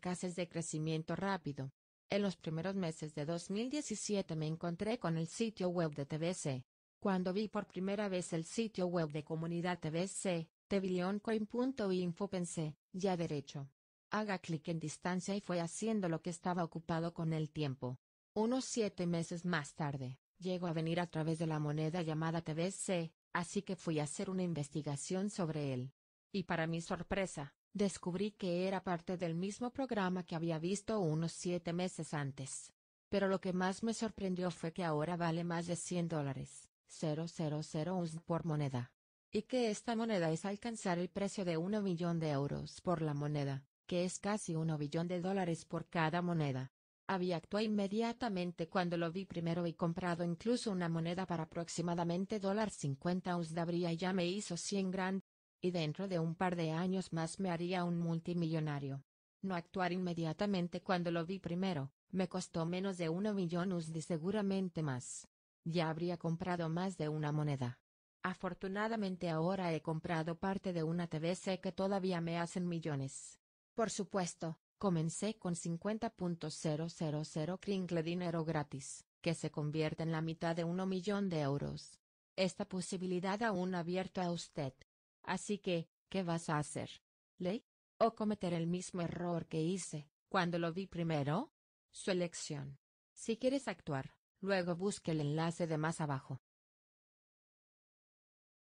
cases de crecimiento rápido. En los primeros meses de 2017 me encontré con el sitio web de TBC. Cuando vi por primera vez el sitio web de comunidad TBC, coininfo pensé, ya derecho. Haga clic en distancia y fue haciendo lo que estaba ocupado con el tiempo. Unos siete meses más tarde, llegó a venir a través de la moneda llamada TBC, así que fui a hacer una investigación sobre él. Y para mi sorpresa, Descubrí que era parte del mismo programa que había visto unos siete meses antes. Pero lo que más me sorprendió fue que ahora vale más de 100 dólares, 0,001 por moneda. Y que esta moneda es alcanzar el precio de 1 millón de euros por la moneda, que es casi 1 billón de dólares por cada moneda. Había actuado inmediatamente cuando lo vi primero y comprado incluso una moneda para aproximadamente $50 cincuenta de habría ya me hizo 100 grand y dentro de un par de años más me haría un multimillonario. No actuar inmediatamente cuando lo vi primero, me costó menos de uno millón USD seguramente más. Ya habría comprado más de una moneda. Afortunadamente ahora he comprado parte de una TVC que todavía me hacen millones. Por supuesto, comencé con 50.000 Kringle dinero gratis, que se convierte en la mitad de uno millón de euros. Esta posibilidad aún abierta a usted. Así que, ¿qué vas a hacer? ¿Ley? ¿O cometer el mismo error que hice, cuando lo vi primero? Su elección. Si quieres actuar, luego busque el enlace de más abajo.